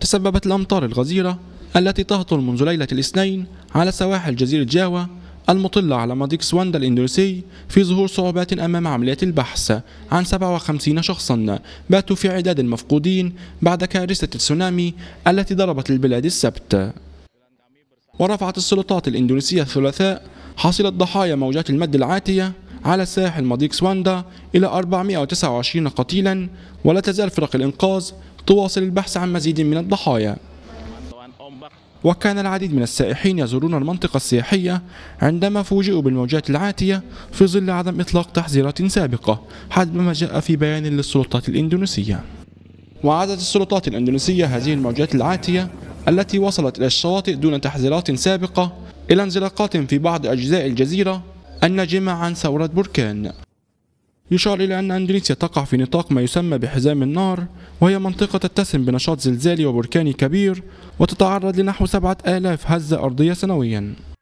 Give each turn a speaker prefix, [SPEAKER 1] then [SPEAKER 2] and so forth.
[SPEAKER 1] تسببت الأمطار الغزيرة التي تهطل منذ ليلة الاثنين على سواحل جزيرة جاوة المطلة على مضيق سواندا الإندونيسي في ظهور صعوبات أمام عمليات البحث عن 57 شخصا باتوا في عداد المفقودين بعد كارثة التسونامي التي ضربت البلاد السبت ورفعت السلطات الإندونيسية الثلاثاء حصيلة ضحايا موجات المد العاتية على ساحل مضيق سواندا إلى 429 قتيلا ولا تزال فرق الإنقاذ تواصل البحث عن مزيد من الضحايا وكان العديد من السائحين يزورون المنطقة السياحية عندما فوجئوا بالموجات العاتية في ظل عدم إطلاق تحذيرات سابقة حسب ما جاء في بيان للسلطات الإندونيسية وعادت السلطات الإندونيسية هذه الموجات العاتية التي وصلت إلى الشواطئ دون تحذيرات سابقة إلى انزلاقات في بعض أجزاء الجزيرة الناجمة عن ثورة بركان يشار إلى أن أندونيسيا تقع في نطاق ما يسمى بحزام النار وهي منطقة تتسم بنشاط زلزالي وبركاني كبير وتتعرض لنحو 7000 هزة أرضية سنويا